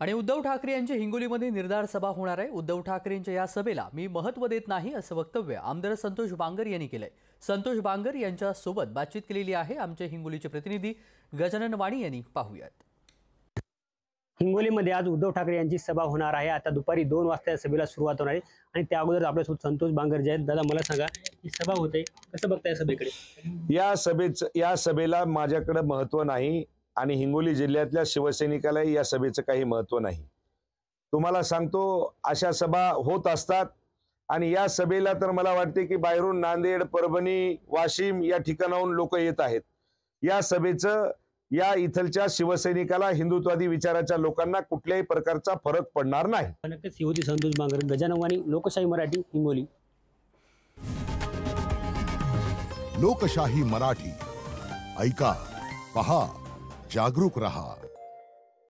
आणि उद्धव ठाकरे यांची हिंगोलीमध्ये निर्धार सभा होणार आहे उद्धव ठाकरेंच्या या सभेला मी महत्व देत नाही असं वक्तव्य आमदार संतोष बांगर यांनी केलंय संतोष बांगर सोबत बातचीत केलेली आहे आमचे हिंगोलीचे प्रतिनिधी गजानन वाणी यांनी पाहूयात हिंगोलीमध्ये आज उद्धव ठाकरे यांची सभा होणार आहे आता दुपारी दोन वाजता या सभेला सुरुवात होणार आहे आणि त्या अगोदर आपल्यासोबत संतोष बांगर जे आहेत दादा मला सांगा ही सभा होते कसं बघताय सभेकडे या सभेच या सभेला माझ्याकडे महत्व नाही आणि हिंगोली जिल्ह्यातल्या शिवसैनिकालाही या सभेचं काही महत्व नाही तुम्हाला सांगतो अशा सभा होत असतात आणि या सभेला तर मला वाटते की बाहेरून नांदेड परभणी वाशिम या ठिकाणाहून लोक येत आहेत या सभेचं या इथलच्या शिवसैनिकाला हिंदुत्वादी विचाराच्या लोकांना कुठल्याही प्रकारचा फरक पडणार नाही नक्कीच संतोष बांगर गजानवानी लोकशाही मराठी हिंगोली लोकशाही मराठी ऐका पहा जागरूक रहा